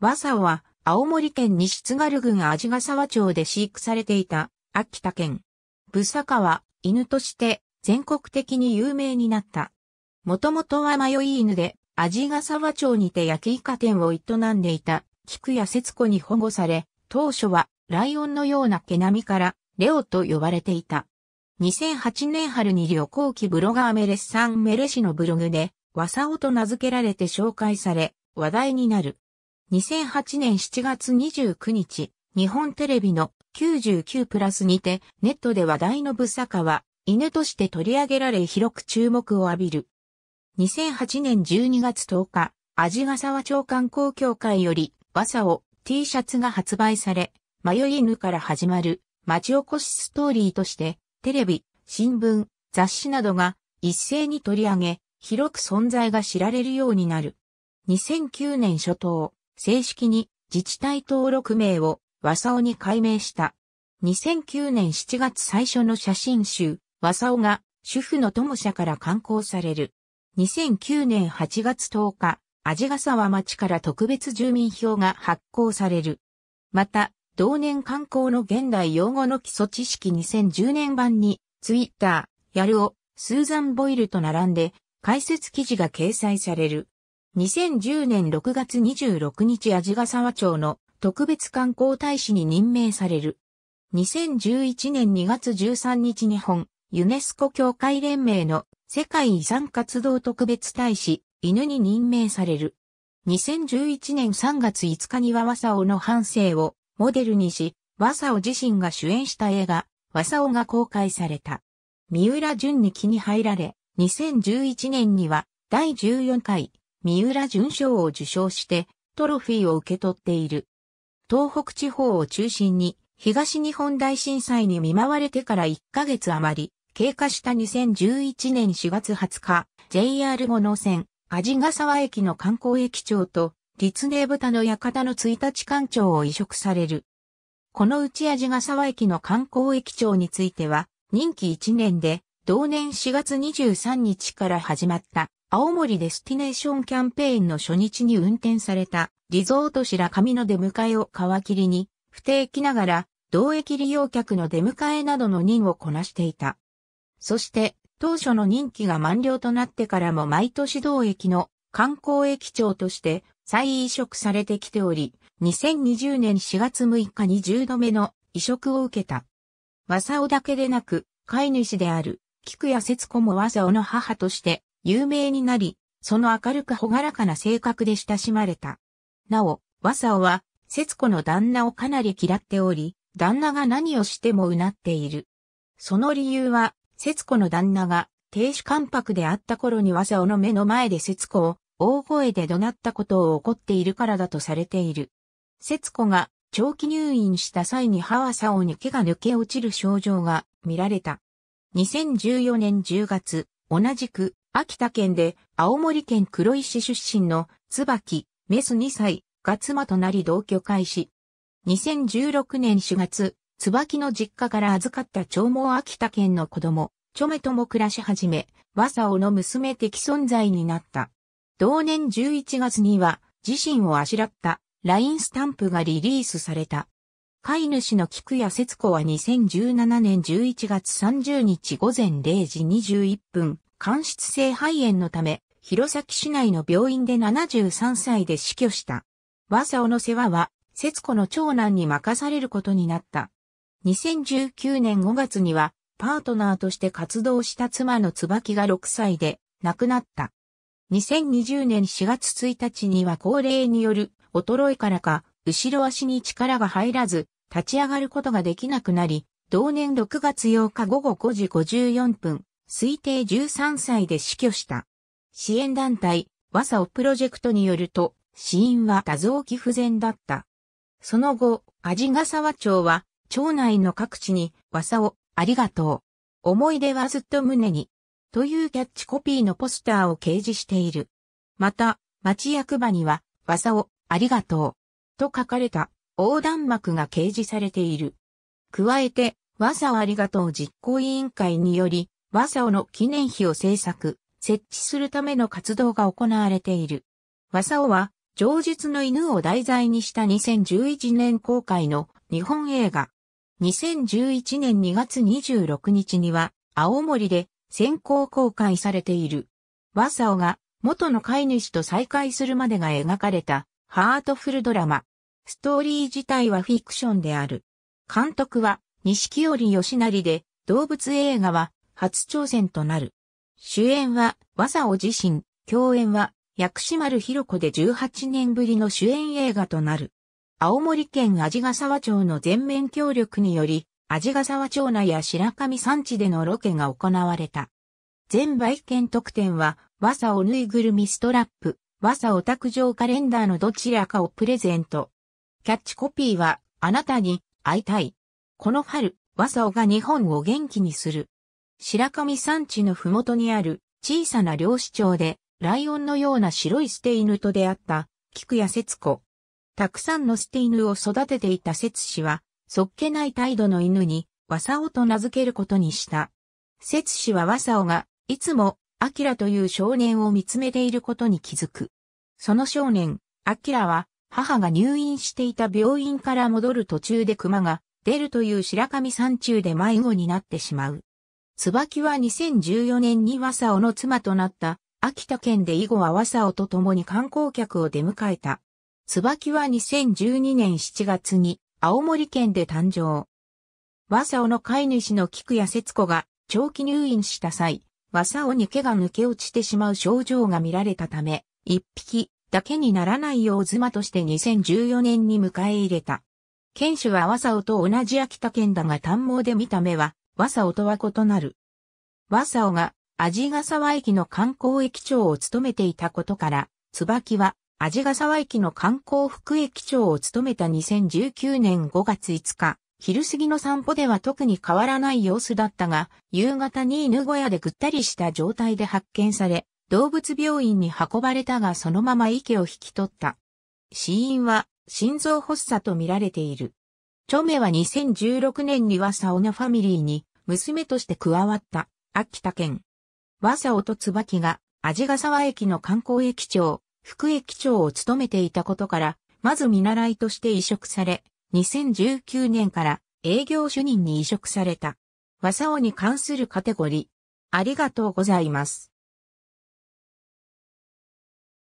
和サは、青森県西津軽郡味ヶ沢町で飼育されていた、秋田県。ブサカは、犬として、全国的に有名になった。もともとは迷い犬で、味ヶ沢町にて焼きイカ店を営んでいた、菊谷節子に保護され、当初は、ライオンのような毛並みから、レオと呼ばれていた。2008年春に旅行記ブロガーメレッサンメレ氏のブログで、ワサオと名付けられて紹介され、話題になる。2008年7月29日、日本テレビの99プラスにて、ネットで話題のブサカは、犬として取り上げられ広く注目を浴びる。2008年12月10日、味ヶ沢町観光協会より、バサを T シャツが発売され、迷い犬から始まる町おこしストーリーとして、テレビ、新聞、雑誌などが一斉に取り上げ、広く存在が知られるようになる。2009年初頭、正式に自治体登録名を和竿に改名した。2009年7月最初の写真集、和竿が主婦の友社から刊行される。2009年8月10日、味ヶ沢町から特別住民票が発行される。また、同年刊行の現代用語の基礎知識2010年版に、ツイッター、やるを、スーザン・ボイルと並んで、解説記事が掲載される。2010年6月26日味ヶ沢町の特別観光大使に任命される。2011年2月13日日本、ユネスコ協会連盟の世界遺産活動特別大使、犬に任命される。2011年3月5日には和サオの反省をモデルにし、和サオ自身が主演した映画、和サオが公開された。三浦淳に気に入られ、2011年には第14回三浦淳賞を受賞してトロフィーを受け取っている。東北地方を中心に東日本大震災に見舞われてから1ヶ月余り、経過した2011年4月20日、JR 五能線、味ヶ沢駅の観光駅長と、立命豚の館の1日館長を移植される。このうち味ヶ沢駅の観光駅長については、任期1年で、同年4月23日から始まった青森デスティネーションキャンペーンの初日に運転されたリゾート白紙の出迎えを皮切りに、不定期ながら、同駅利用客の出迎えなどの任をこなしていた。そして、当初の任期が満了となってからも毎年同駅の観光駅長として再移植されてきており、2020年4月6日に10度目の移植を受けた。和尾だけでなく、飼い主である、菊谷節子も和尾の母として有名になり、その明るく朗らかな性格で親しまれた。なお、和沙は、節子の旦那をかなり嫌っており、旦那が何をしてもうなっている。その理由は、節子の旦那が、亭主関白であった頃に和沙の目の前で節子を、大声で怒鳴ったことを怒っているからだとされている。節子が長期入院した際に歯はサオに毛が抜け落ちる症状が見られた。2014年10月、同じく秋田県で青森県黒石出身の椿、メス2歳が妻となり同居開始。2016年4月、椿の実家から預かった長毛秋田県の子供、チョメとも暮らし始め、和沙尾の娘的存在になった。同年11月には自身をあしらったラインスタンプがリリースされた。飼い主の菊谷節子は2017年11月30日午前0時21分、間質性肺炎のため、弘前市内の病院で73歳で死去した。和さおの世話は、節子の長男に任されることになった。2019年5月には、パートナーとして活動した妻の椿が6歳で亡くなった。2020年4月1日には高齢による衰えからか、後ろ足に力が入らず、立ち上がることができなくなり、同年6月8日午後5時54分、推定13歳で死去した。支援団体、ワサオプロジェクトによると、死因は多臓器不全だった。その後、味ヶ沢町は、町内の各地に、ワサオ、ありがとう。思い出はずっと胸に。というキャッチコピーのポスターを掲示している。また、町役場には、わさオ、ありがとう。と書かれた、横断幕が掲示されている。加えて、わさをありがとう実行委員会により、和竿の記念碑を制作、設置するための活動が行われている。和竿は、上述の犬を題材にした2011年公開の日本映画。2011年2月26日には、青森で先行公開されている。和竿が元の飼い主と再会するまでが描かれたハートフルドラマ。ストーリー自体はフィクションである。監督は西清織義成で動物映画は初挑戦となる。主演は、和佐お自身、共演は、薬師丸ひろ子で18年ぶりの主演映画となる。青森県味ヶ沢町の全面協力により、味ヶ沢町内や白神山地でのロケが行われた。全売券特典は、和佐おぬいぐるみストラップ、和佐お卓上カレンダーのどちらかをプレゼント。キャッチコピーは、あなたに会いたい。この春、和佐おが日本を元気にする。白神山地のふもとにある小さな漁師町で、ライオンのような白い捨て犬と出会った、菊谷節子。たくさんの捨て犬を育てていた節氏は、そっけない態度の犬に、わさおと名付けることにした。節氏はわさおが、いつも、アキラという少年を見つめていることに気づく。その少年、アキラは、母が入院していた病院から戻る途中で熊が出るという白神山中で迷子になってしまう。椿は2014年に和さおの妻となった秋田県で以後は和さおと共に観光客を出迎えた。椿は2012年7月に青森県で誕生。和さおの飼い主の菊谷節子が長期入院した際、和さおに毛が抜け落ちてしまう症状が見られたため、一匹だけにならないよう妻として2014年に迎え入れた。県主は和さおと同じ秋田県だが短毛で見た目は和佐尾とは異なる。和佐尾が味ヶ沢駅の観光駅長を務めていたことから、椿は味ヶ沢駅の観光副駅長を務めた2019年5月5日、昼過ぎの散歩では特に変わらない様子だったが、夕方に犬小屋でぐったりした状態で発見され、動物病院に運ばれたがそのまま息を引き取った。死因は心臓発作とみられている。チョメは2016年にワサオのファミリーに娘として加わった秋田県。ワサオと椿が味ヶ沢駅の観光駅長、副駅長を務めていたことから、まず見習いとして移植され、2019年から営業主任に移植された。ワサオに関するカテゴリー。ありがとうございます。